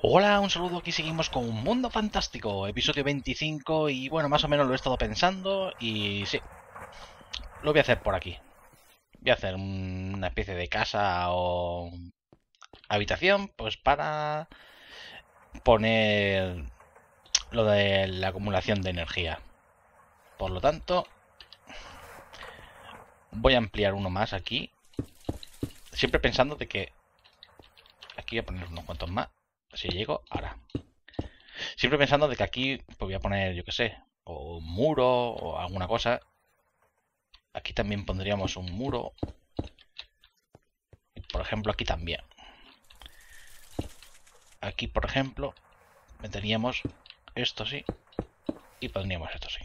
Hola, un saludo, aquí seguimos con un Mundo Fantástico, episodio 25 y bueno, más o menos lo he estado pensando y sí, lo voy a hacer por aquí. Voy a hacer una especie de casa o habitación pues para poner lo de la acumulación de energía. Por lo tanto, voy a ampliar uno más aquí. Siempre pensando de que... Aquí voy a poner unos cuantos más si llego ahora. Siempre pensando de que aquí pues voy a poner, yo qué sé, o un muro o alguna cosa. Aquí también pondríamos un muro. Por ejemplo, aquí también. Aquí, por ejemplo, meteríamos esto sí y pondríamos esto sí.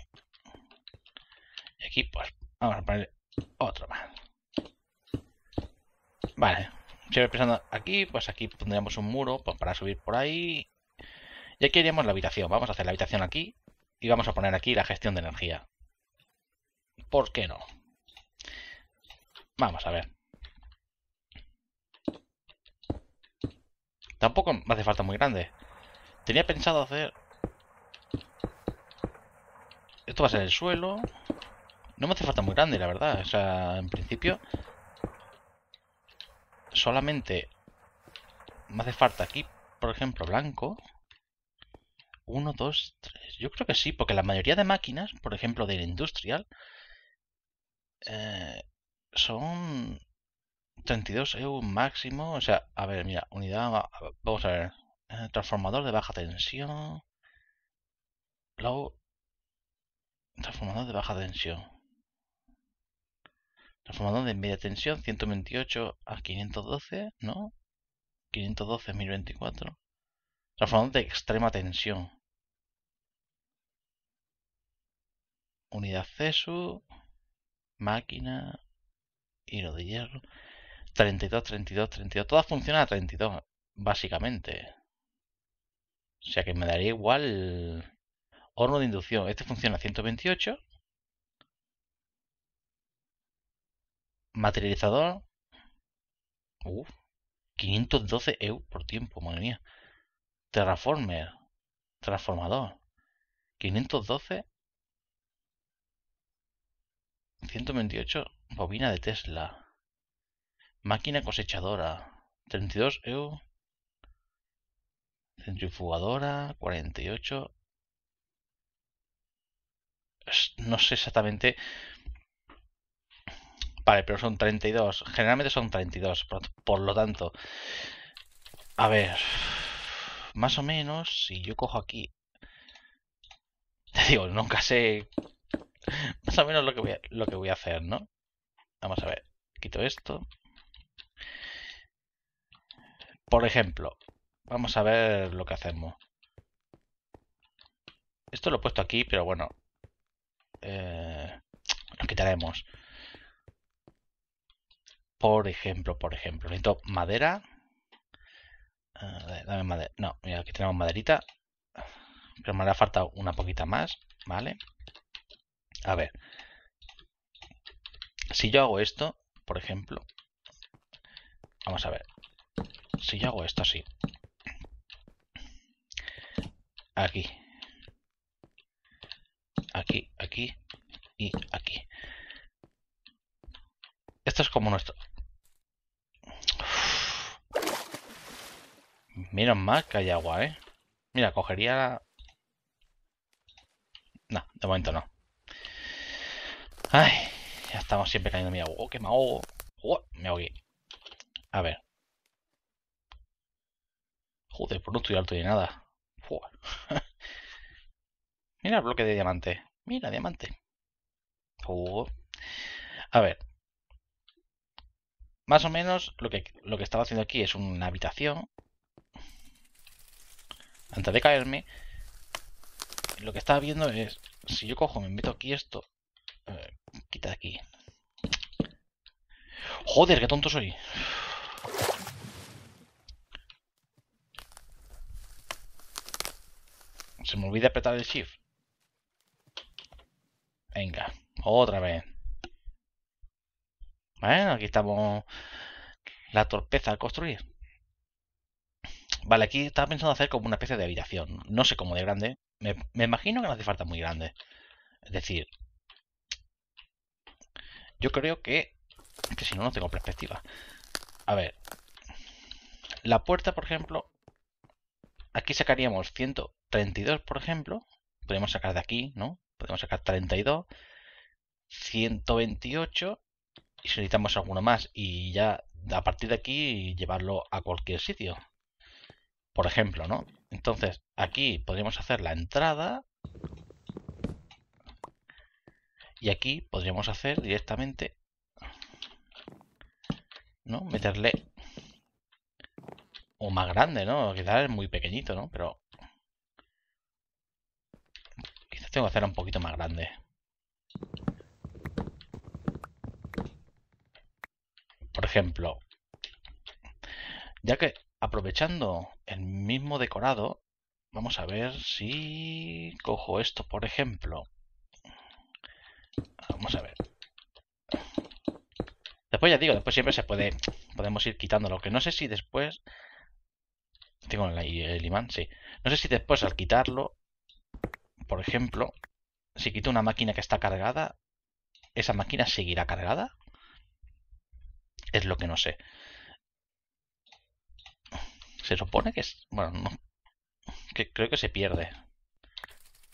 Y aquí, pues, vamos a poner otro más. Vale siempre pensando aquí, pues aquí pondríamos un muro para subir por ahí. Y aquí haríamos la habitación. Vamos a hacer la habitación aquí y vamos a poner aquí la gestión de energía. ¿Por qué no? Vamos a ver. Tampoco me hace falta muy grande. Tenía pensado hacer... Esto va a ser el suelo. No me hace falta muy grande, la verdad. O sea, en principio solamente me hace falta aquí, por ejemplo, blanco. 1, 2, 3. Yo creo que sí, porque la mayoría de máquinas, por ejemplo, del industrial, eh, son 32 EU máximo. O sea, a ver, mira, unidad, vamos a ver. Eh, transformador de baja tensión. Transformador de baja tensión transformador de media tensión 128 a 512, ¿no? 512 1024. Transformador de extrema tensión. Unidad acceso máquina, hilo de hierro. 32, 32, 32. Todas funcionan a 32, básicamente. O sea que me daría igual horno de inducción. Este funciona a 128 materializador. Uf, 512 euros por tiempo, madre mía. Terraformer. Transformador. 512. 128. Bobina de Tesla. Máquina cosechadora. 32 euros, Centrifugadora. 48. No sé exactamente Vale, pero son 32. Generalmente son 32. Por, lo tanto, a ver, más o menos, si yo cojo aquí, te digo, nunca sé más o menos lo que voy a, lo que voy a hacer, ¿no? Vamos a ver, quito esto. Por ejemplo, vamos a ver lo que hacemos. Esto lo he puesto aquí, pero bueno, lo eh, quitaremos. Por ejemplo, por ejemplo, necesito madera. Ah, dame madera. No, mira, aquí tenemos maderita. Pero me hará falta una poquita más, ¿vale? A ver. Si yo hago esto, por ejemplo. Vamos a ver. Si yo hago esto así. Aquí. Aquí, aquí y aquí. Esto es como nuestro... Menos mal que hay agua, ¿eh? Mira, cogería No, de momento no. Ay, ya estamos siempre cayendo mi agua. Oh, que me oh, me ahogué. A ver. Joder, por no estoy alto de nada. Mira el bloque de diamante. Mira, diamante. A ver. Más o menos lo que, lo que estaba haciendo aquí es una habitación antes de caerme, lo que estaba viendo es, si yo cojo, me meto aquí esto, eh, quita de aquí. Joder, qué tonto soy. Se me olvida apretar el shift. Venga, otra vez. Bueno, aquí estamos la torpeza al construir. Vale, aquí estaba pensando hacer como una especie de habitación. No sé cómo de grande. Me, imagino que no hace falta muy grande. Es decir, yo creo que... que si no, no tengo perspectiva. A ver. La puerta, por ejemplo... Aquí sacaríamos 132, por ejemplo. Podemos sacar de aquí, ¿no? Podemos sacar 32. 128. Y si necesitamos alguno más. Y ya a partir de aquí llevarlo a cualquier sitio por ejemplo, ¿no? Entonces, aquí podríamos hacer la entrada y aquí podríamos hacer directamente, ¿no? Meterle o más grande, ¿no? Quizás es muy pequeñito, ¿no? Pero quizás tengo que hacerla un poquito más grande. Por ejemplo, ya que aprovechando el mismo decorado. Vamos a ver si cojo esto, por ejemplo. Vamos a ver. Después ya digo, después siempre se puede, podemos ir quitando lo Que no sé si después... Tengo el, el imán, sí. No sé si después al quitarlo, por ejemplo, si quito una máquina que está cargada, ¿esa máquina seguirá cargada? Es lo que no sé. Se supone que es... Bueno, no. Que creo que se pierde.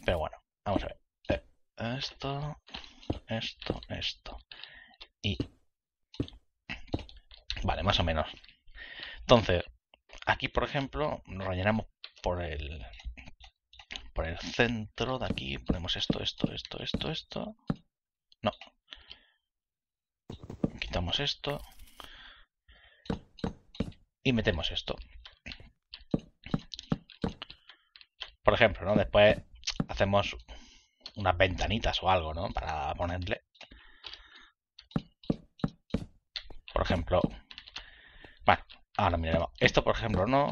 Pero bueno, vamos a ver. Eh, esto, esto, esto. Y... Vale, más o menos. Entonces, aquí por ejemplo, nos rellenamos por el... Por el centro de aquí, ponemos esto, esto, esto, esto, esto. No. Quitamos esto. Y metemos esto. por ejemplo, ¿no? Después hacemos unas ventanitas o algo, ¿no? Para ponerle. Por ejemplo. Bueno, ahora miraremos. Esto, por ejemplo, no.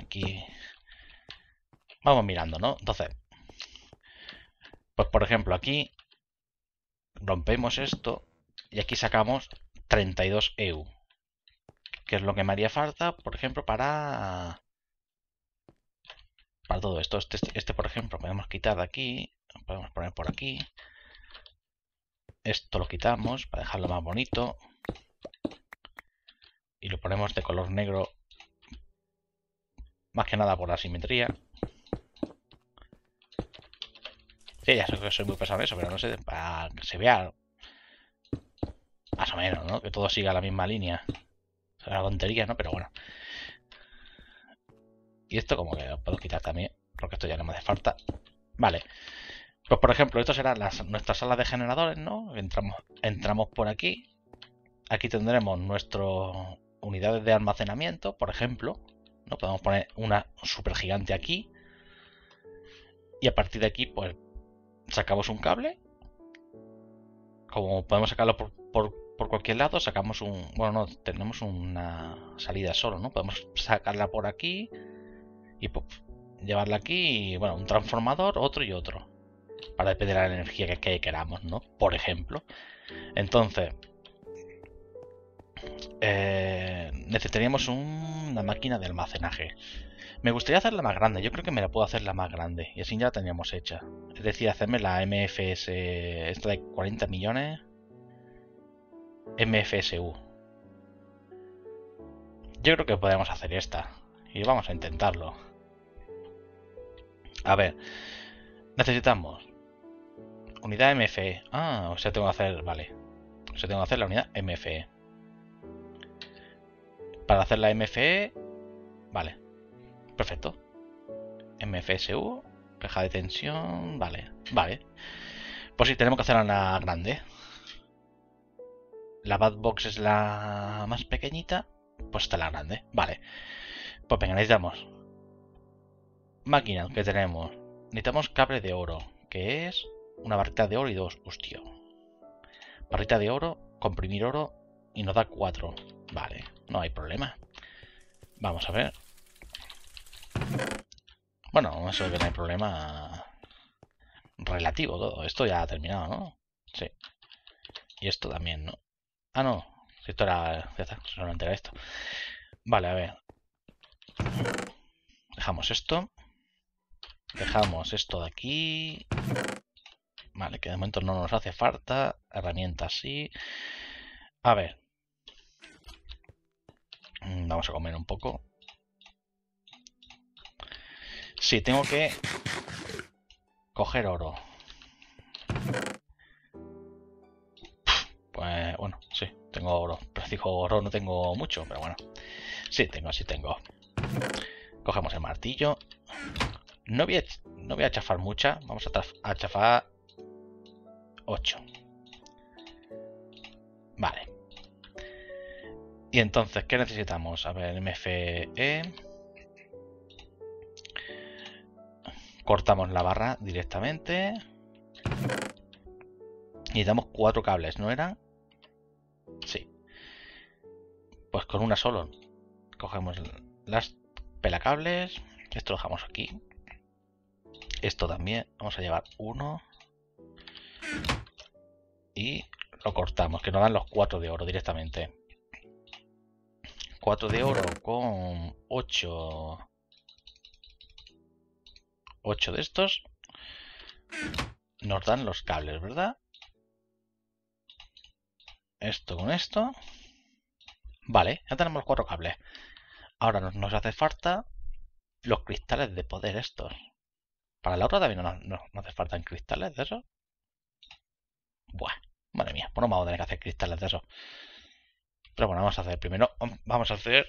Aquí. Vamos mirando, ¿no? Entonces. Pues por ejemplo, aquí rompemos esto y aquí sacamos 32 EU. Que es lo que me haría falta, por ejemplo, para para todo esto. Este, este, por ejemplo, podemos quitar de aquí, podemos poner por aquí. Esto lo quitamos para dejarlo más bonito. Y lo ponemos de color negro, más que nada por la simetría. Sí, ya sé que soy muy pesado eso, pero no sé, para que se vea más o menos, ¿no? Que todo siga la misma línea. Es tontería, ¿no? Pero bueno. Y esto como que lo puedo quitar también, porque esto ya no me hace falta. Vale. Pues por ejemplo, esto será las, nuestra sala de generadores, ¿no? Entramos, entramos por aquí. Aquí tendremos nuestras unidades de almacenamiento, por ejemplo. ¿no? Podemos poner una super gigante aquí. Y a partir de aquí, pues, sacamos un cable. Como podemos sacarlo por, por, por cualquier lado, sacamos un... Bueno, no, tenemos una salida solo, ¿no? Podemos sacarla por aquí y pues, llevarla aquí bueno, un transformador, otro y otro. Para depender de la energía que, queramos, ¿no? Por ejemplo. Entonces, eh, necesitaríamos una máquina de almacenaje. Me gustaría hacerla más grande, yo creo que me la puedo hacer la más grande, y así ya la teníamos hecha. Es decir, hacerme la MFS, esta de 40 millones, MFSU. Yo creo que podemos hacer esta, y vamos a intentarlo. A ver, necesitamos unidad MFE. Ah, o sea, tengo que hacer, vale. O sea, tengo que hacer la unidad MFE. Para hacer la MFE, vale. Perfecto. MFSU, caja de tensión, vale, vale. Pues sí, tenemos que hacer una grande. La bad box es la más pequeñita, pues está la grande, vale. Pues venga, necesitamos Máquina, que tenemos. Necesitamos cable de oro, que es una barrita de oro y dos, hostia. Barrita de oro, comprimir oro y nos da cuatro. Vale, no hay problema. Vamos a ver. Bueno, eso es que no hay problema relativo todo. Esto ya ha terminado, ¿no? Sí. Y esto también, ¿no? Ah, no. Esto era... solamente era esto. Vale, a ver. Dejamos esto. Dejamos esto de aquí. Vale, que de momento no nos hace falta. Herramientas sí. A ver. Mm, vamos a comer un poco. Sí, tengo que coger oro. Pues bueno, sí, tengo oro. Pero digo oro no tengo mucho, pero bueno. Sí, tengo, sí tengo. Cogemos el martillo. No voy a, no chafar mucha, Vamos a, a chafar 8. Vale. Y entonces, ¿qué necesitamos? A ver, MFE. Cortamos la barra directamente. Y damos cuatro cables, ¿no era? Sí. Pues con una solo. Cogemos las pelacables. Esto lo dejamos aquí. Esto también. Vamos a llevar uno. Y lo cortamos, que nos dan los cuatro de oro directamente. cuatro de oro con ocho ocho de estos nos dan los cables, ¿verdad? Esto con esto. Vale, ya tenemos cuatro cables. Ahora nos hace falta los cristales de poder estos. Para la otra también no, no, hace falta cristales de esos. Bueno, madre mía, pues no vamos a tener que hacer cristales de esos. Pero bueno, vamos a hacer primero, vamos a hacer...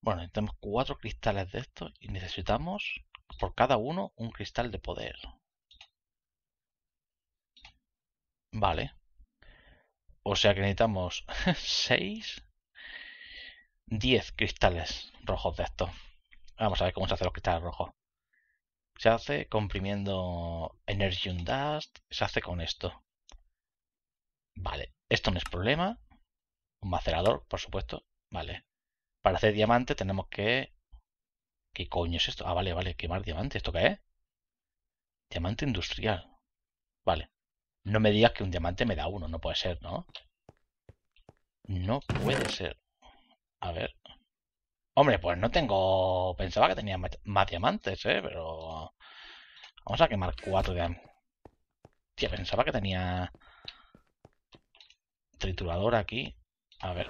Bueno, necesitamos cuatro cristales de estos y necesitamos por cada uno un cristal de poder. Vale. O sea que necesitamos 6, 10 cristales rojos de estos. Vamos a ver cómo se hacen los cristales rojos. Se hace comprimiendo Energy Dust, se hace con esto. Vale, esto no es problema. Un macerador, por supuesto. Vale. Para hacer diamante tenemos que... ¿Qué coño es esto? Ah, vale, vale, quemar diamante. ¿Esto qué es? Diamante industrial. Vale. No me digas que un diamante me da uno. No puede ser, ¿no? No puede ser. A ver. Hombre, pues no tengo... Pensaba que tenía más diamantes, ¿eh? Pero... Vamos a quemar cuatro diamantes. pensaba que tenía... Triturador aquí. A ver.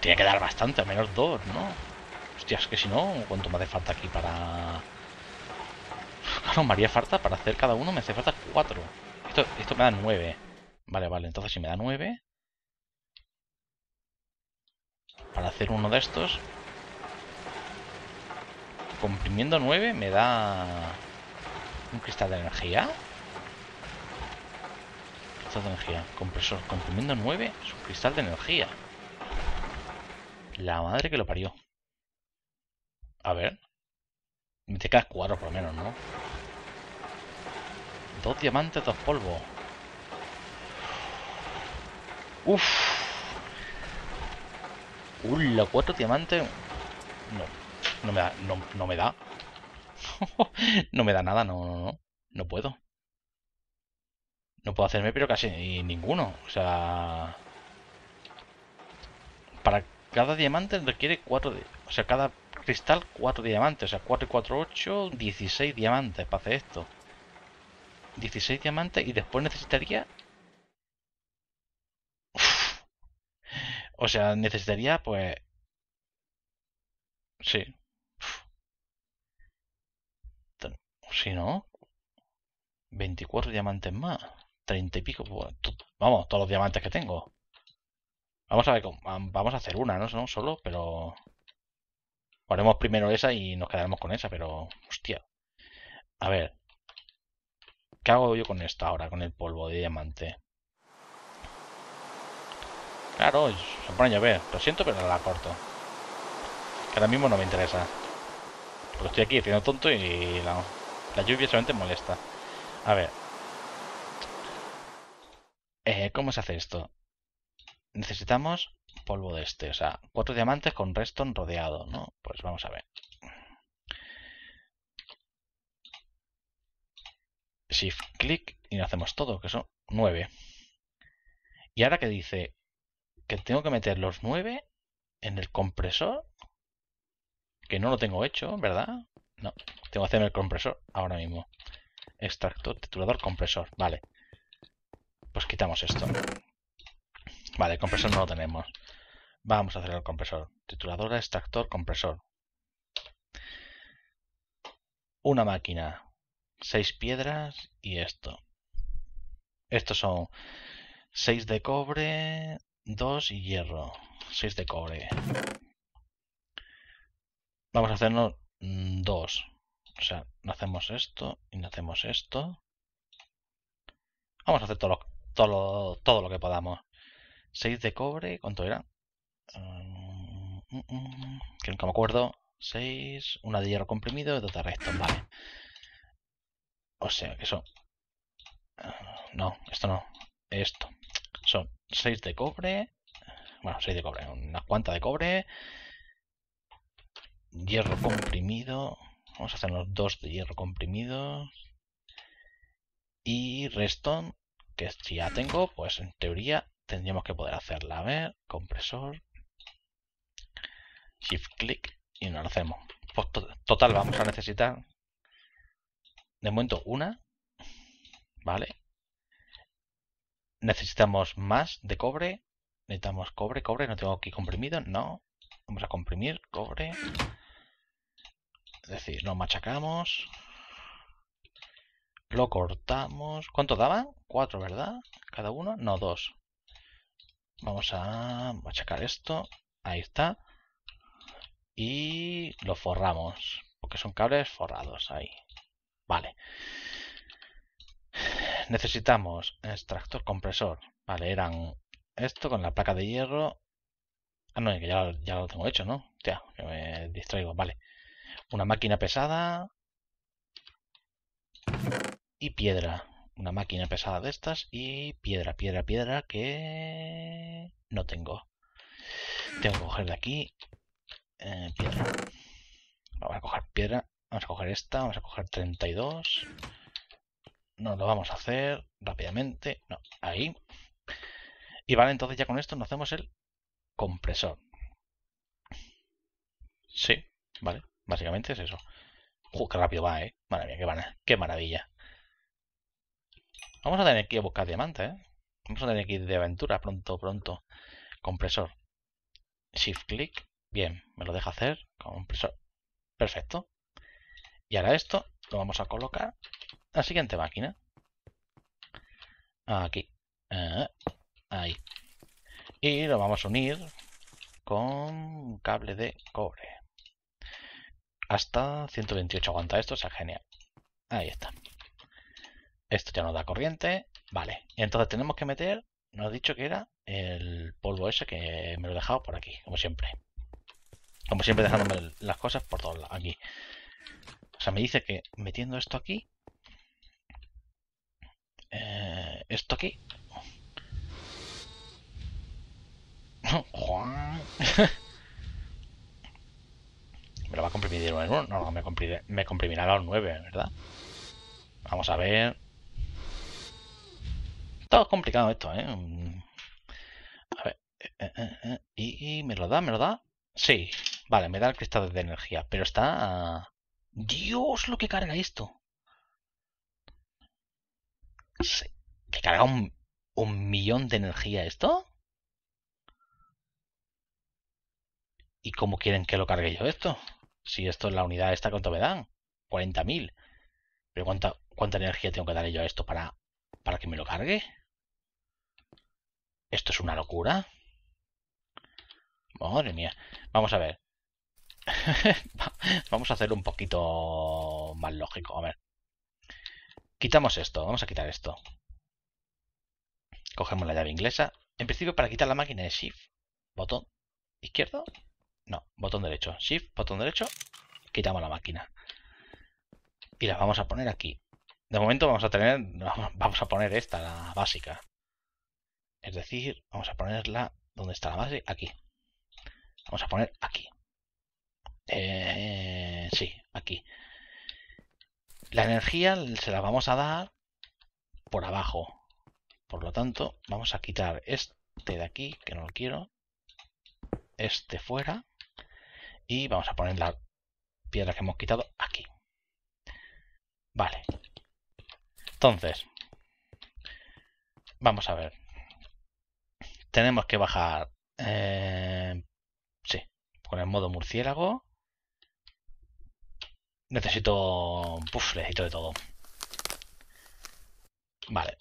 Tiene que dar bastante, al menos dos, ¿no? Hostia, es que si no, ¿cuánto me hace falta aquí para...? Claro, me haría falta para hacer cada uno, me hace falta cuatro. Esto, esto me da nueve. Vale, vale, entonces si me da nueve... hacer uno de estos. Comprimiendo 9 me da un cristal de energía. Cristal de energía. Compresor. Comprimiendo 9 es un cristal de energía. La madre que lo parió. A ver. Me te quedas 4 por lo menos, ¿no? Dos diamantes, dos polvos. Uff ¡Hola! ¿Cuatro diamantes? No. No me da. No, me da. no me da nada, no, no, no. No puedo. No puedo hacerme, pero casi ninguno. O sea... Para cada diamante requiere cuatro... O sea, cada cristal cuatro diamantes. O sea, 4 y 4, 8, 16 diamantes para hacer esto. 16 diamantes y después necesitaría O sea, necesitaría, pues... Sí. Si no... 24 diamantes más. 30 y pico. Vamos, todos los diamantes que tengo. Vamos a ver, vamos a hacer una, ¿no? Solo, pero... Haremos primero esa y nos quedaremos con esa, pero... Hostia. A ver. ¿Qué hago yo con esta ahora, con el polvo de diamante? Claro, se pone a llover. Lo siento, pero la corto. Que ahora mismo no me interesa. Porque estoy aquí haciendo tonto y la, lluvia solamente molesta. A ver. Eh, ¿Cómo se hace esto? Necesitamos polvo de este. O sea, cuatro diamantes con redstone rodeado, ¿no? Pues vamos a ver. Shift click y lo hacemos todo, que son nueve. Y ahora que dice que tengo que meter los nueve en el compresor. Que no lo tengo hecho, ¿verdad? No, tengo que hacerme el compresor ahora mismo. Extractor, titulador, compresor. Vale. Pues quitamos esto. Vale, compresor no lo tenemos. Vamos a hacer el compresor. Titulador, extractor, compresor. Una máquina. Seis piedras y esto. Estos son seis de cobre, 2 y hierro. 6 de cobre. Vamos a hacernos 2. Mm, o sea, hacemos esto y hacemos esto. Vamos a hacer todo lo, todo lo, todo lo que podamos. 6 de cobre, ¿cuánto era? Mm, mm, que nunca me acuerdo. 6, una de hierro comprimido y dos de resto, vale. O sea, que eso... Eh, no, esto no. Esto. Son 6 de cobre, bueno, 6 de cobre, unas cuantas de cobre, hierro comprimido, vamos a hacer los dos de hierro comprimido y restón que si ya tengo, pues en teoría tendríamos que poder hacerla. A ver, compresor, shift click y no lo hacemos. Pues total, vamos a necesitar de momento una, ¿vale? Necesitamos más de cobre. Necesitamos cobre, cobre. No tengo aquí comprimido. No. Vamos a comprimir cobre. Es decir, lo machacamos. Lo cortamos. ¿Cuánto daban? Cuatro, ¿verdad? Cada uno. No, dos. Vamos a machacar esto. Ahí está. Y lo forramos. Porque son cables forrados ahí. Vale necesitamos extractor compresor. Vale, eran esto con la placa de hierro. Ah, no, ya, lo tengo hecho, ¿no? Ya, me distraigo. Vale. Una máquina pesada. Y piedra. Una máquina pesada de estas. Y piedra, piedra, piedra que no tengo. Tengo que coger de aquí. Eh, piedra. Vamos a coger piedra. Vamos a coger esta. Vamos a coger 32. No, lo vamos a hacer rápidamente. No, ahí. Y vale, entonces ya con esto nos hacemos el compresor. Sí, vale. Básicamente es eso. Uf, qué rápido va, ¿eh? Madre mía, qué, qué maravilla. Vamos a tener que ir a buscar diamantes, ¿eh? Vamos a tener que ir de aventura pronto, pronto. Compresor. Shift click. Bien, me lo deja hacer. Compresor. Perfecto. Y ahora esto lo vamos a colocar la siguiente máquina. Aquí. Ah, ahí. Y lo vamos a unir con un cable de cobre. Hasta 128 aguanta esto, o sea, genial. Ahí está. Esto ya nos da corriente. Vale. Entonces tenemos que meter, nos ha dicho que era el polvo ese que me lo he dejado por aquí, como siempre. Como siempre dejándome las cosas por todos lados, aquí. O sea, me dice que metiendo esto aquí esto aquí. me lo va a comprimir de en No, me, me comprimirá los 9, ¿verdad? Vamos a ver. todo complicado esto, ¿eh? eh, eh, ¿Y, me lo da? ¿Me lo da? Sí. Vale, me da el cristal de energía. Pero está... Dios, lo que carga esto. Sí carga un, millón de energía esto? ¿Y cómo quieren que lo cargue yo esto? Si esto es la unidad esta, ¿cuánto me dan? 40.000. ¿Pero cuánta, cuánta energía tengo que darle yo a esto para, para que me lo cargue? Esto es una locura. Madre mía. Vamos a ver. vamos a hacer un poquito más lógico. A ver. Quitamos esto. Vamos a quitar esto. Cogemos la llave inglesa. En principio para quitar la máquina es Shift, botón izquierdo, no, botón derecho, Shift, botón derecho, quitamos la máquina. Y la vamos a poner aquí. De momento vamos a tener, vamos a poner esta, la básica. Es decir, vamos a ponerla donde está la base, aquí. Vamos a poner aquí. Eh, sí, aquí. La energía se la vamos a dar por abajo. Por lo tanto, vamos a quitar este de aquí, que no lo quiero, este fuera, y vamos a poner la piedra que hemos quitado aquí. Vale. Entonces, vamos a ver. Tenemos que bajar, eh, sí, con el modo murciélago. Necesito, un necesito de todo. Vale,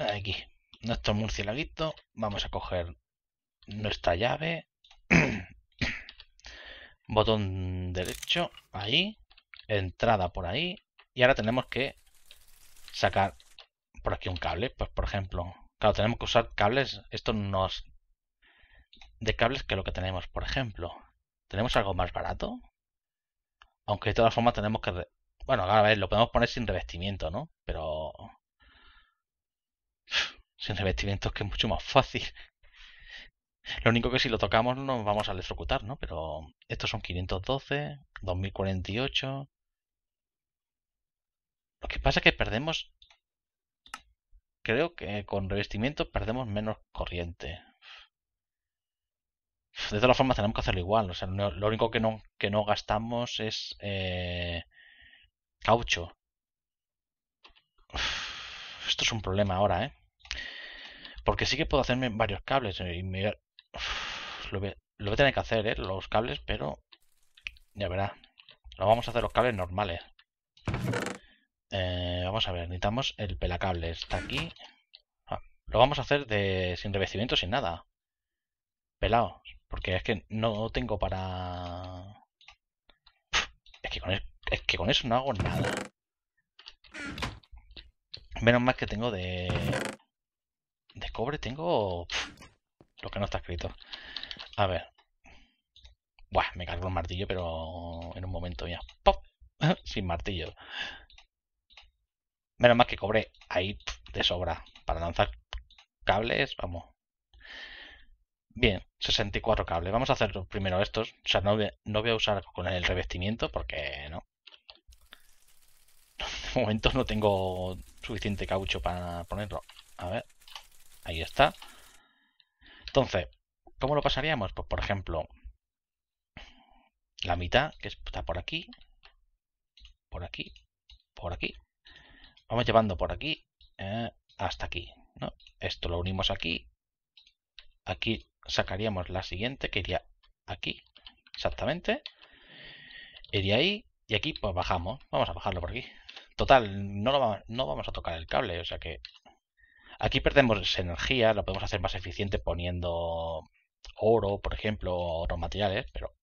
Aquí, nuestro murcielaguito. Vamos a coger nuestra llave. Botón derecho, ahí. Entrada por ahí. Y ahora tenemos que sacar por aquí un cable. Pues por ejemplo, claro, tenemos que usar cables. Esto nos... De cables que lo que tenemos, por ejemplo. ¿Tenemos algo más barato? Aunque de todas formas tenemos que... Bueno, a ver, lo podemos poner sin revestimiento, ¿no? Pero sin revestimientos que es mucho más fácil. Lo único que si lo tocamos nos vamos a electrocutar, ¿no? Pero estos son 512, 2048. Lo que pasa es que perdemos... Creo que con revestimientos perdemos menos corriente. De todas formas tenemos que hacerlo igual. O sea, lo único que no, que no gastamos es eh, caucho. esto es un problema ahora, ¿eh? Porque sí que puedo hacerme varios cables. Eh, y lo, voy a, tener que hacer, ¿eh? Los cables, pero... Ya verá. Lo vamos a hacer los cables normales. Eh, vamos a ver, necesitamos el pelacable. Está aquí. Ah, lo vamos a hacer de sin revestimiento, sin nada. Pelado. Porque es que no tengo para... Es que con, es que con eso no hago nada. Menos mal que tengo de... De cobre tengo... lo que no está escrito. A ver. Buah, me cargo el martillo, pero en un momento ya. ¡Pop! Sin martillo. Menos mal que cobre ahí de sobra. Para lanzar cables, vamos. Bien, 64 cables. Vamos a hacer primero estos. O sea, no voy, no voy a usar con el revestimiento porque no. De momento no tengo suficiente caucho para ponerlo. A ver. Ahí está. Entonces, ¿cómo lo pasaríamos? Pues, por ejemplo, la mitad, que está por aquí, por aquí, por aquí. Vamos llevando por aquí eh, hasta aquí. Esto lo unimos aquí. Aquí sacaríamos la siguiente, que iría aquí, exactamente. Iría ahí, y aquí pues bajamos. Vamos a bajarlo por aquí. Total, no, no vamos a tocar el cable, o sea que Aquí perdemos energía, lo podemos hacer más eficiente poniendo oro, por ejemplo, o otros materiales, pero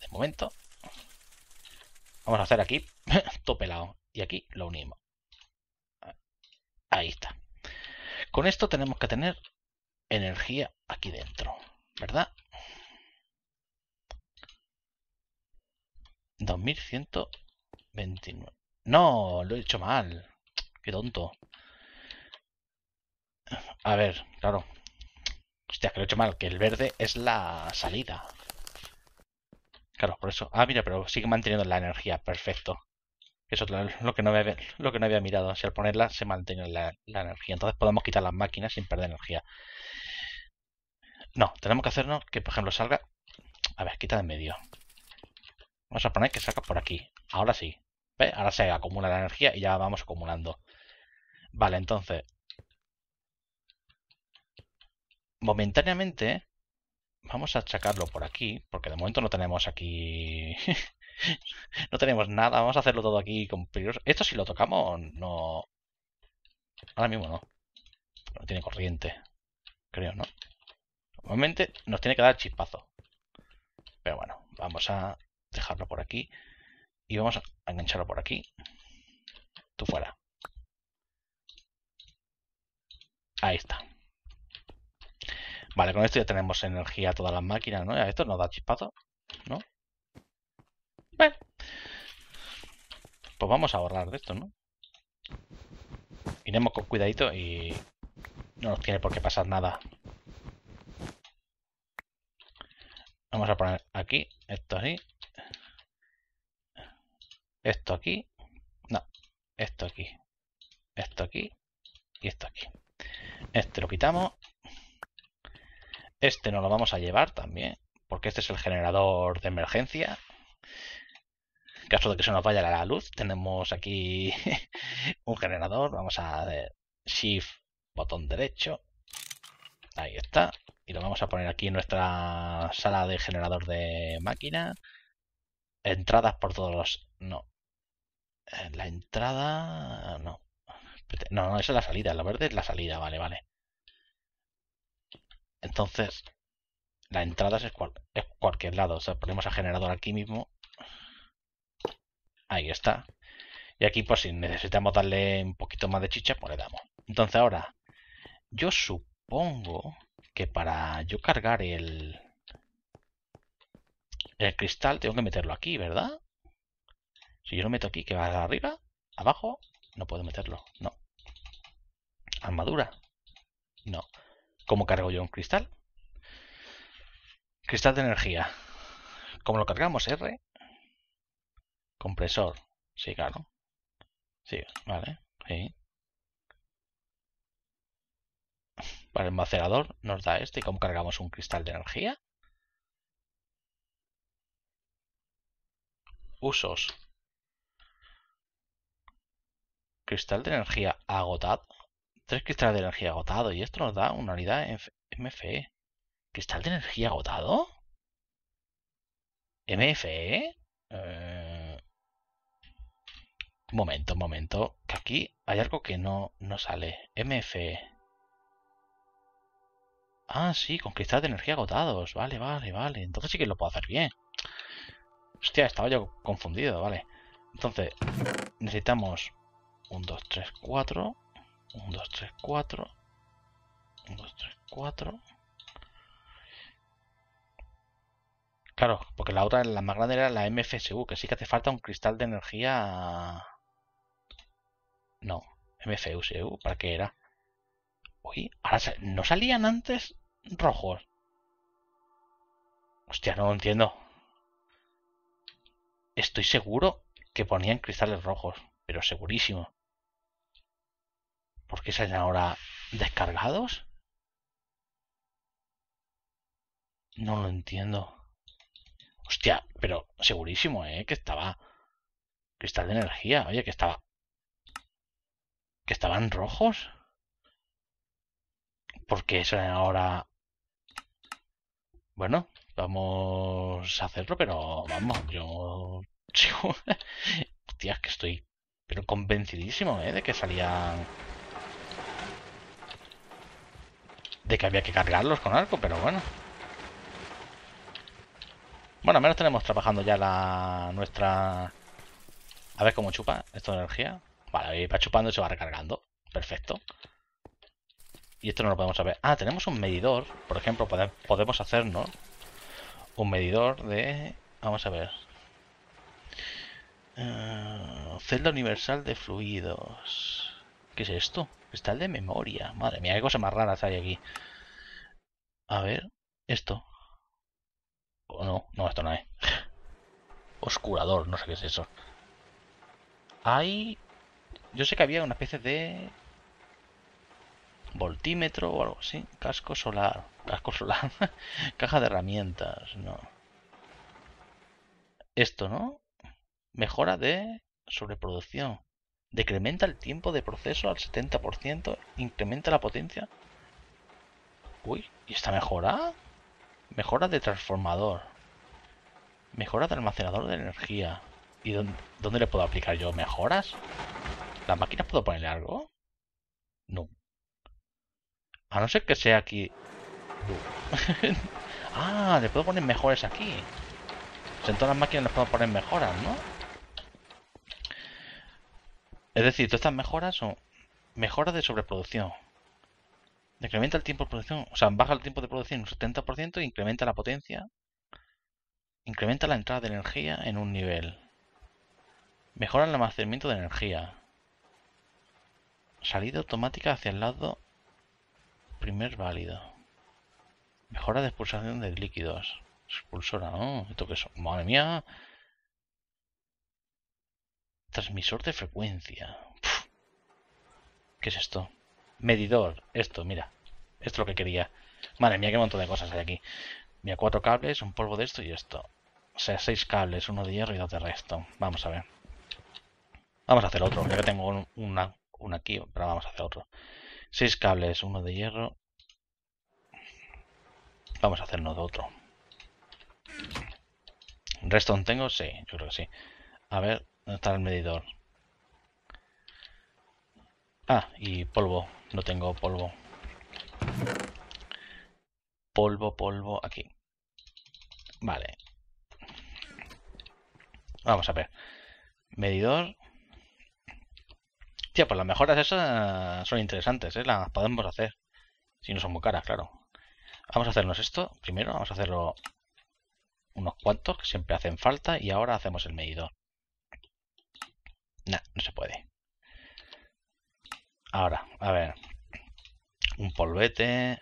de momento vamos a hacer aquí todo pelado y aquí lo unimos. Ahí está. Con esto tenemos que tener energía aquí dentro, ¿verdad? 2129. No, lo he hecho mal. Qué tonto. A ver, claro. Hostia, que lo he hecho mal, que el verde es la salida. Claro, por eso. Ah, mira, pero sigue manteniendo la energía, perfecto. Eso es lo que no había, lo que no mirado. Si al ponerla se mantiene la, energía. Entonces podemos quitar las máquinas sin perder energía. No, tenemos que hacernos que, por ejemplo, salga... A ver, quita de en medio. Vamos a poner que salga por aquí. Ahora sí. ¿Ve? Ahora se acumula la energía y ya vamos acumulando. Vale, entonces, momentáneamente vamos a achacarlo por aquí, porque de momento no tenemos aquí... no tenemos nada, vamos a hacerlo todo aquí con Esto si lo tocamos, no... Ahora mismo no. No tiene corriente, creo, ¿no? Normalmente nos tiene que dar chispazo. Pero bueno, vamos a dejarlo por aquí. Y vamos a engancharlo por aquí. Tú fuera. Ahí está. Vale, con esto ya tenemos energía a todas las máquinas, ¿no? Esto nos da chispazo, ¿no? Bueno. Pues vamos a ahorrar de esto, ¿no? Iremos con cuidadito y no nos tiene por qué pasar nada. Vamos a poner aquí, esto así. Esto aquí. No, esto aquí. Esto aquí. Y esto aquí. Este lo quitamos este no lo vamos a llevar también, porque este es el generador de emergencia. En caso de que se nos vaya la luz, tenemos aquí un generador. Vamos a hacer Shift, botón derecho. Ahí está. Y lo vamos a poner aquí en nuestra sala de generador de máquina. Entradas por todos los... No. Eh, la entrada... No. No, no, esa es la salida. La verde es la salida. Vale, vale. Entonces, la entrada es, cual, es cualquier lado. O sea, ponemos a generador aquí mismo. Ahí está. Y aquí, pues si necesitamos darle un poquito más de chicha, pues le damos. Entonces ahora, yo supongo que para yo cargar el, el cristal tengo que meterlo aquí, ¿verdad? Si yo lo meto aquí, que va arriba, abajo, no puedo meterlo, no. Armadura, no. ¿Cómo cargo yo un cristal? Cristal de energía. ¿Cómo lo cargamos? R. Compresor. Sí, claro. Sí, vale. Sí. Para el macerador nos da este. ¿Cómo cargamos un cristal de energía? Usos. Cristal de energía agotado. Tres cristales de energía agotado. Y esto nos da una unidad MFE. ¿Cristal de energía agotado? ¿MFE? Eh, momento, momento. Que aquí hay algo que no, no sale. MFE. Ah, sí, con cristal de energía agotados. Vale, vale, vale. Entonces sí que lo puedo hacer bien. Hostia, estaba yo confundido, vale. Entonces, necesitamos un, 2, 3, 4. 1, 2, 3, 4. 1, 2, 3, 4. Claro, porque la otra, la más grande era la MFSU, que sí que hace falta un cristal de energía... No, MFSU, ¿para qué era? Uy, ahora no salían antes rojos. Hostia, no lo entiendo. Estoy seguro que ponían cristales rojos, pero segurísimo. ¿Por qué salen ahora descargados? No lo entiendo. Hostia, pero segurísimo, ¿eh? Que estaba... Cristal de energía, oye, que estaba... Que estaban rojos. ¿Por qué salen ahora... Bueno, vamos a hacerlo, pero vamos, yo... Hostia, es que estoy... Pero convencidísimo, ¿eh? De que salían... que había que cargarlos con arco, pero bueno. Bueno, al menos tenemos trabajando ya la nuestra... A ver cómo chupa esto de energía. Vale, va chupando y se va recargando. Perfecto. Y esto no lo podemos saber. Ah, tenemos un medidor. Por ejemplo, podemos hacernos un medidor de... Vamos a ver. Eh, celda universal de fluidos. ¿Qué es esto? Cristal de memoria. Madre mía, qué cosas más raras hay aquí. A ver, esto. no, no, esto no hay. Oscurador, no sé qué es eso. Hay... Yo sé que había una especie de... Voltímetro o algo así. Casco solar. Casco solar. Caja de herramientas. No. Esto, ¿no? Mejora de sobreproducción decrementa el tiempo de proceso al 70%, incrementa la potencia. Uy, ¿y esta mejora? Mejora de transformador. Mejora de almacenador de energía. ¿Y dónde, le puedo aplicar yo? ¿Mejoras? ¿Las máquinas puedo ponerle algo? No. A no ser que sea aquí... ah, le puedo poner mejores aquí. Pues en todas las máquinas les puedo poner mejoras, ¿no? Es decir, todas estas mejoras son mejoras de sobreproducción. Decrementa el tiempo de producción, o sea, baja el tiempo de producción un 70% e incrementa la potencia. Incrementa la entrada de energía en un nivel. Mejora el almacenamiento de energía. Salida automática hacia el lado primer válido. Mejora de expulsación de líquidos. Expulsora, ¿no? Esto que es. Madre mía. Transmisor de frecuencia. ¿Qué es esto? Medidor. Esto, mira. Esto es lo que quería. Madre mía, qué montón de cosas hay aquí. Mira, cuatro cables, un polvo de esto y esto. O sea, seis cables, uno de hierro y dos de resto. Vamos a ver. Vamos a hacer otro. Ya que tengo una, una aquí, pero vamos a hacer otro. Seis cables, uno de hierro. Vamos a hacernos de otro. ¿Redstone tengo? Sí, yo creo que sí. A ver, ¿Dónde está el medidor? Ah, y polvo. No tengo polvo. Polvo, polvo, aquí. Vale. Vamos a ver. Medidor. Tío, pues las mejoras esas son interesantes, ¿eh? Las podemos hacer. Si no son muy caras, claro. Vamos a hacernos esto primero. Vamos a hacerlo unos cuantos que siempre hacen falta. Y ahora hacemos el medidor. No, nah, no se puede. Ahora, a ver. Un polvete.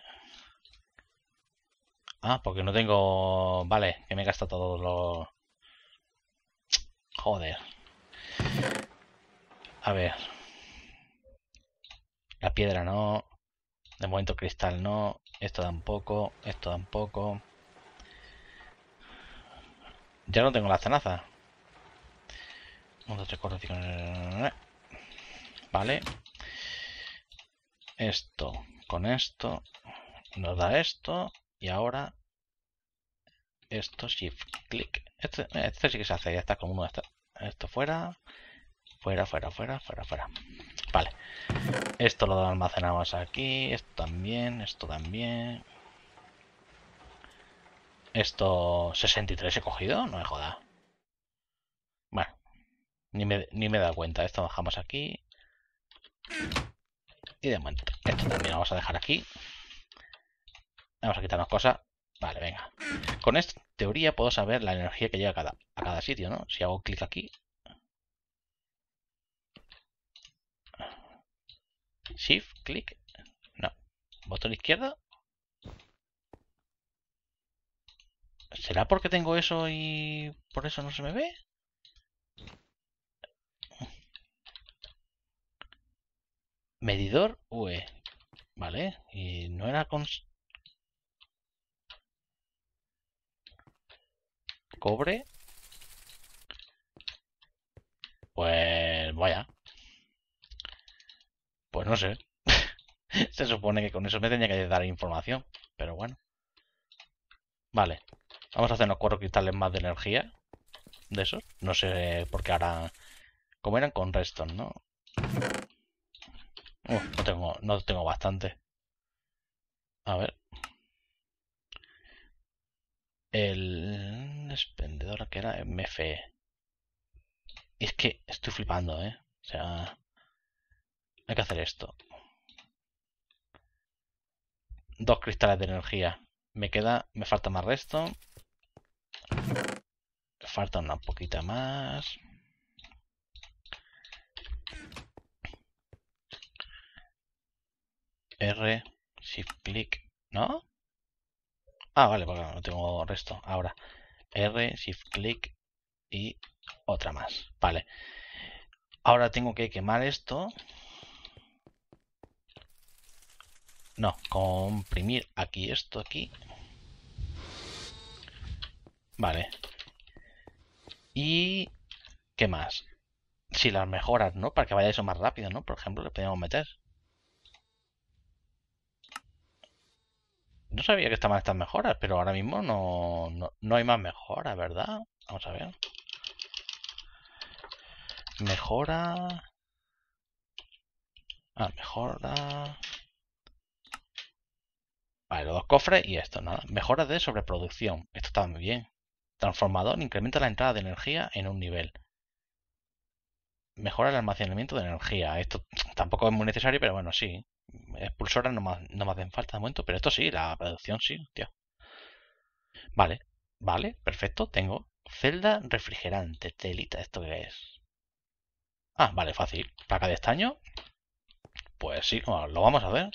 Ah, porque no tengo... Vale, que me he gastado todos los... Joder. A ver. La piedra no. De momento cristal no. Esto tampoco. Esto tampoco. Ya no tengo la zanaza. Eh, vale. Esto con esto nos da esto y ahora esto shift click, este, eh, este, sí que se hace, ya está como uno de Esto fuera, fuera, fuera, fuera, fuera, fuera. Vale. Esto lo almacenamos aquí, esto también, esto también. Esto 63 he cogido, no me joda. Ni me, ni me he dado cuenta. Esto lo dejamos aquí. Y de momento, esto también lo vamos a dejar aquí. Vamos a quitarnos cosas. Vale, venga. Con esta teoría puedo saber la energía que llega a cada, a cada sitio, ¿no? Si hago clic aquí. Shift, clic. No. Botón izquierdo. ¿Será porque tengo eso y por eso no se me ve? medidor UE. ¿Vale? Y no era con... Cobre. Pues vaya. Pues no sé. Se supone que con eso me tenía que dar información. Pero bueno. Vale. Vamos a hacer cuatro cristales más de energía. De eso. No sé por qué ahora... Como eran con restos, ¿no? no tengo, no tengo bastante. A ver. El expendedor que era MFE. Es que estoy flipando, ¿eh? O sea, hay que hacer esto. Dos cristales de energía. Me queda, me falta más resto. Falta una poquita más. R, shift clic, ¿no? Ah, vale, porque no tengo resto ahora. R, shift clic y otra más. Vale. Ahora tengo que quemar esto. No, comprimir aquí esto aquí. Vale. ¿Y qué más? Si las mejoras, ¿no? Para que vaya eso más rápido, ¿no? Por ejemplo, le podemos meter. No sabía que estaban estas mejoras, pero ahora mismo no, hay más mejoras, ¿verdad? Vamos a ver. Mejora. Ah, mejora. Vale, los dos cofres y esto, nada. Mejora de sobreproducción. Esto está muy bien. Transformador incrementa la entrada de energía en un nivel mejora el almacenamiento de energía. Esto tampoco es muy necesario, pero bueno, sí. Expulsoras no, más, no me hacen falta de momento, pero esto sí, la producción sí, tío. Vale, vale, perfecto, tengo celda refrigerante, telita, ¿esto qué es? Ah, vale, fácil. Placa de estaño. Pues sí, lo vamos a hacer.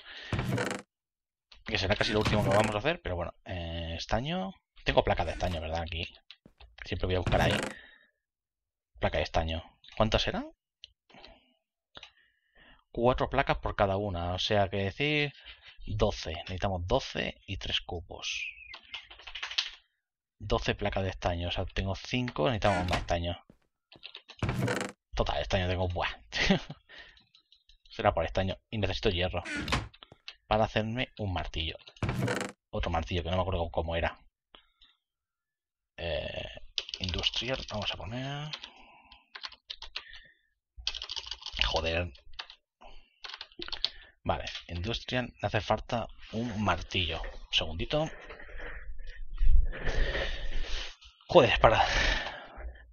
Que será casi lo último que vamos a hacer, pero bueno. Eh, estaño. Tengo placa de estaño, ¿verdad? Aquí. Siempre voy a buscar ahí. Placa de estaño. ¿Cuántas eran? Cuatro placas por cada una, o sea que decir 12. Necesitamos 12 y tres cubos. 12 placas de estaño, o sea, tengo 5, necesitamos más estaño. Total, estaño tengo... Buah. Será por estaño. Y necesito hierro. Para hacerme un martillo. Otro martillo, que no me acuerdo cómo era. Eh, industrial, vamos a poner joder. Vale, industrial, hace falta un martillo. segundito. Joder, para,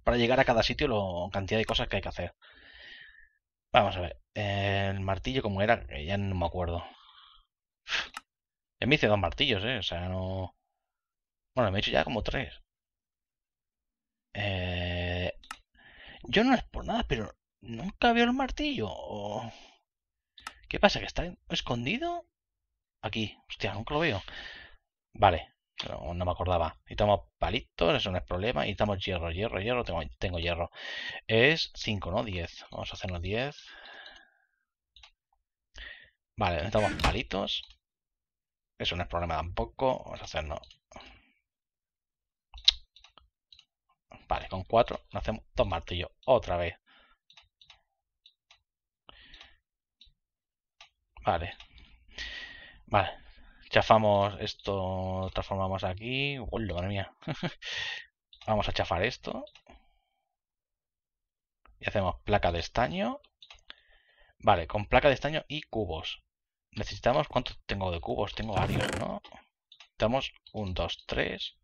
para llegar a cada sitio la cantidad de cosas que hay que hacer. Vamos a ver. El martillo como era, ya no me acuerdo. Ya me hice dos martillos, ¿eh? O sea, no... Bueno, me he hecho ya como tres. Eh, yo no es por nada, pero ¿Nunca veo el martillo? ¿Qué pasa? ¿Que está escondido? Aquí. Hostia, nunca lo veo. Vale. No, me acordaba. Necesitamos palitos, eso no es problema. Necesitamos hierro, hierro, hierro. Tengo, tengo hierro. Es 5, ¿no? 10. Vamos a hacernos 10. Vale, necesitamos palitos. Eso no es problema tampoco. Vamos a hacernos... Vale, con 4 hacemos dos martillos. Otra vez. Vale. Vale. Chafamos esto, transformamos aquí. madre mía. Vamos a chafar esto. Y hacemos placa de estaño. Vale, con placa de estaño y cubos. Necesitamos... ¿Cuánto tengo de cubos? Tengo varios, ¿no? Necesitamos un, dos, tres.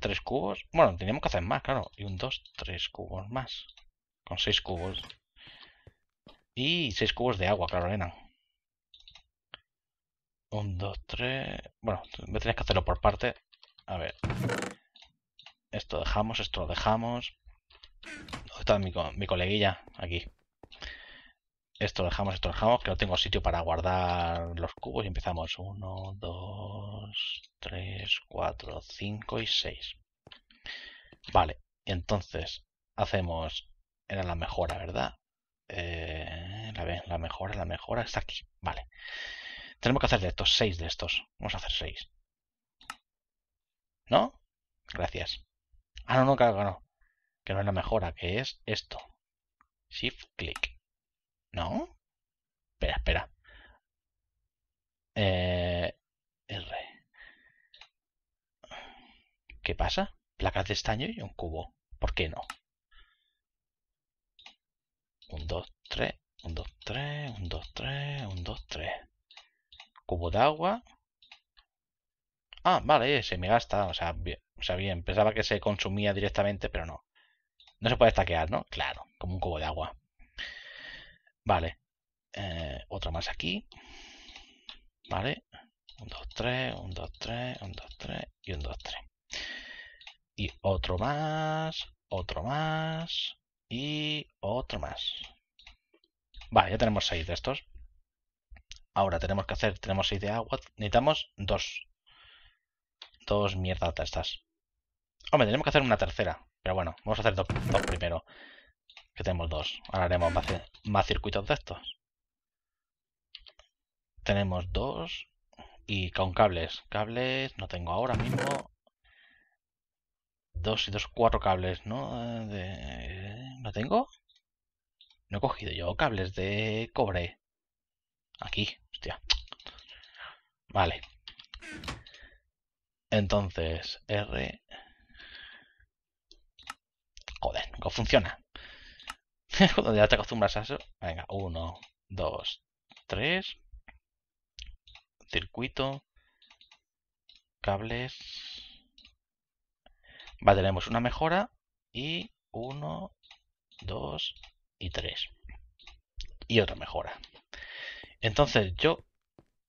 Tres cubos. Bueno, tenemos que hacer más, claro. Y un, dos, tres cubos más. Con seis cubos. Y 6 cubos de agua, claro, arena. 1, 2, 3... Bueno, me tenéis que hacerlo por parte. A ver. Esto dejamos, esto lo dejamos. ¿Dónde está mi, mi coleguilla? Aquí. Esto lo dejamos, esto lo dejamos, que no tengo sitio para guardar los cubos. Y empezamos. 1, 2, 3, 4, 5 y 6. Vale, entonces hacemos... Era la mejora, ¿verdad? Eh, la, la mejora, la mejora está aquí. Vale. Tenemos que hacer de estos, seis de estos. Vamos a hacer seis. ¿No? Gracias. Ah, no, no, claro, no. Que no es la mejora, que es esto. Shift click. ¿No? Espera, espera. Eh, R. ¿Qué pasa? Placas de estaño y un cubo. ¿Por qué no? 1, 2, 3, 1, 2, 3, 1, 2, 3, 1, 2, 3. Cubo de agua. Ah, vale, eh, se me gasta. O sea, bien, o sea, bien. Pensaba que se consumía directamente, pero no. No se puede estaquear, ¿no? Claro, como un cubo de agua. Vale. Eh, más aquí. Vale. 1, 2, 3, 1, 2, 3, 1, 2, 3 y 1, 2, 3. Y otro más, otro más, y otro más. Vale, ya tenemos seis de estos. Ahora tenemos que hacer, tenemos seis de agua, necesitamos dos. Dos mierdas de estas. Hombre, tenemos que hacer una tercera, pero bueno, vamos a hacer dos, primero. Que tenemos dos. Ahora haremos más circuitos de estos. Tenemos dos. Y con cables. Cables no tengo ahora mismo. 2 y 2, 4 cables, ¿no? ¿No tengo? No he cogido yo cables de cobre. Aquí, hostia. Vale. Entonces, R. Joder, nunca funciona. Cuando ya te acostumbras a eso. Venga, 1, 2, 3. Circuito. Cables. Vale, tenemos una mejora y 1, 2 y 3. Y otra mejora. Entonces yo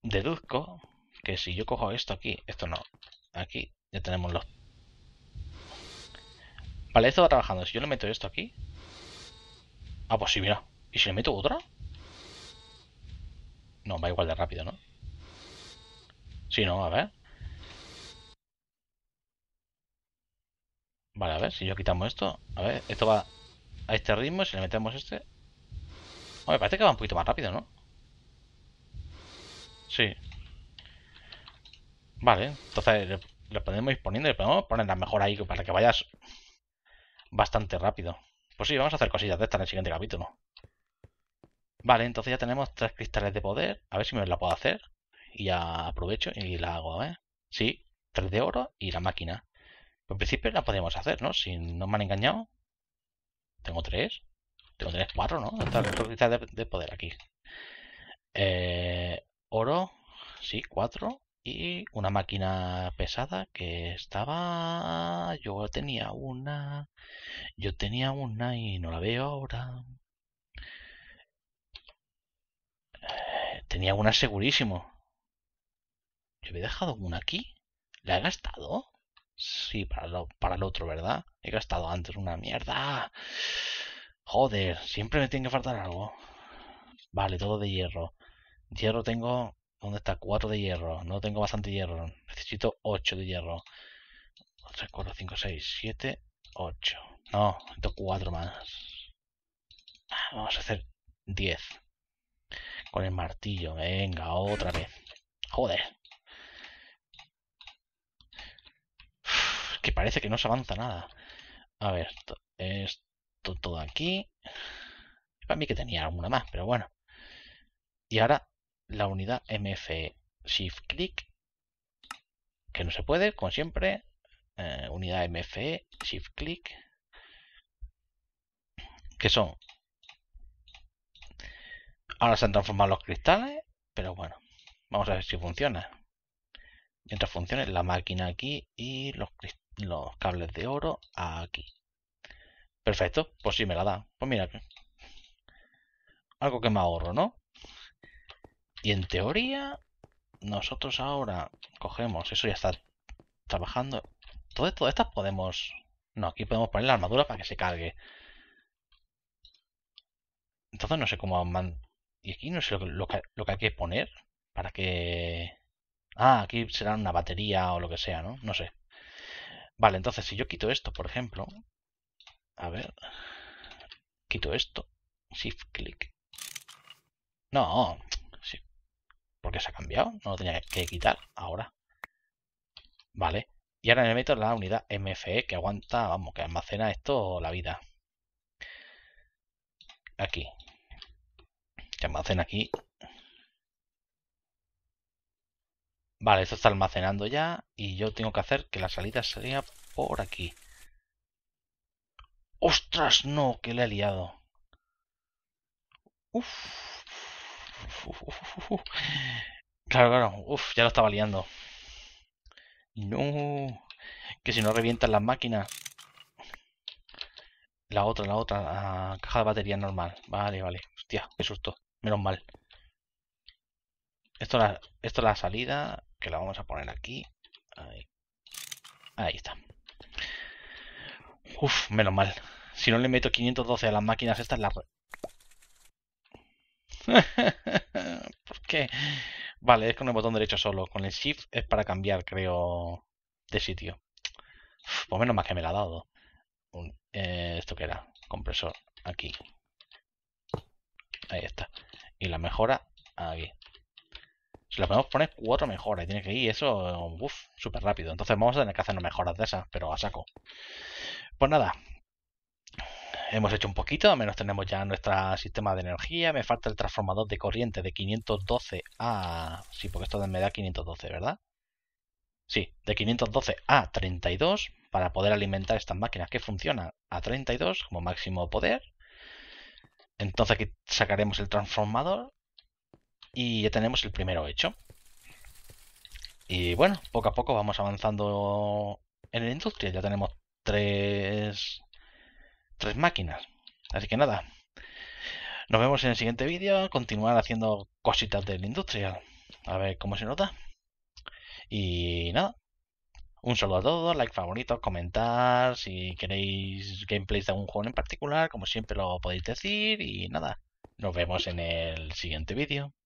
deduzco que si yo cojo esto aquí, esto no, aquí ya tenemos los... Vale, esto va trabajando. Si yo le meto esto aquí... Ah, pues sí, mira. ¿Y si le meto otra? No, va igual de rápido, ¿no? Si no, a ver. Vale, a ver, si yo quitamos esto. A ver, esto va a este ritmo. Si le metemos este. me parece que va un poquito más rápido, ¿no? Sí. Vale, entonces lo podemos ir poniendo. y podemos poner la mejor ahí para que vayas bastante rápido. Pues sí, vamos a hacer cosillas de estas en el siguiente capítulo. Vale, entonces ya tenemos tres cristales de poder. A ver si me la puedo hacer. Y ya aprovecho y la hago, ¿eh? Sí, tres de oro y la máquina en principio la podemos hacer, ¿no? Si no me han engañado. Tengo tres. Tengo tres, cuatro, ¿no? Está de, de, poder aquí. Eh, oro, sí, cuatro. Y una máquina pesada que estaba... Yo tenía una... Yo tenía una y no la veo ahora. Eh, tenía una segurísimo. ¿Yo había dejado una aquí? ¿La he gastado? Sí, para, para el otro, ¿verdad? He gastado antes una mierda. Joder, siempre me tiene que faltar algo. Vale, todo de hierro. Hierro tengo... ¿Dónde está? Cuatro de hierro. No tengo bastante hierro. Necesito 8 de hierro. 3, 4, 5, 6, 7, 8. No, necesito 4 más. Ah, vamos a hacer 10. Con el martillo. Venga, otra vez. Joder. parece que no se avanza nada. A ver, esto, todo aquí. Para mí que tenía alguna más, pero bueno. Y ahora la unidad MFE Shift Click, que no se puede, como siempre. Eh, unidad MFE Shift Click, que son. Ahora se han transformado los cristales, pero bueno, vamos a ver si funciona. Mientras funcione la máquina aquí y los cristales los cables de oro aquí. Perfecto, pues sí me la da. Pues mira, algo que me ahorro, ¿no? Y en teoría, nosotros ahora cogemos, eso ya está trabajando. Todo, todas estas podemos... No, aquí podemos poner la armadura para que se cargue. Entonces no sé cómo... Man... Y aquí no sé lo que, lo, que, lo que hay que poner para que... Ah, aquí será una batería o lo que sea, ¿no? No sé. Vale, entonces si yo quito esto, por ejemplo, a ver, quito esto, shift click No, sí, porque se ha cambiado, no lo tenía que quitar ahora. Vale, y ahora le meto la unidad MFE que aguanta, vamos, que almacena esto la vida. Aquí, que almacena aquí Vale, esto está almacenando ya y yo tengo que hacer que la salida salga por aquí. ¡Ostras, no! Que le he liado. Uf. Claro, claro. Uf, ya lo estaba liando. No. Que si no revientan las máquinas. La otra, la otra. caja de batería normal. Vale, vale. Hostia, qué susto. Menos mal. Esto es la salida la vamos a poner aquí. Ahí, está. Uf, menos mal. Si no le meto 512 a las máquinas estas, la... ¿Por qué? Vale, es con el botón derecho solo. Con el Shift es para cambiar, creo, de sitio. por pues menos mal que me la ha dado. Eh, ¿Esto que era? Compresor. Aquí. Ahí está. Y la mejora aquí. Si las podemos poner cuatro mejoras tiene que ir eso, uff, súper rápido. Entonces vamos a tener que hacernos mejoras de esas, pero a saco. Pues nada, hemos hecho un poquito, al menos tenemos ya nuestro sistema de energía. Me falta el transformador de corriente de 512 a... Sí, porque esto me da 512, ¿verdad? Sí, de 512 a 32 para poder alimentar estas máquinas que funcionan a 32 como máximo poder. Entonces aquí sacaremos el transformador y ya tenemos el primero hecho. Y bueno, poco a poco vamos avanzando en la industria. Ya tenemos tres, tres máquinas. Así que nada, nos vemos en el siguiente vídeo. Continuar haciendo cositas de la industria. A ver cómo se nota. Y nada. Un saludo a todos, like favorito, comentar, si queréis gameplays de algún juego en particular, como siempre lo podéis decir y nada, nos vemos en el siguiente vídeo.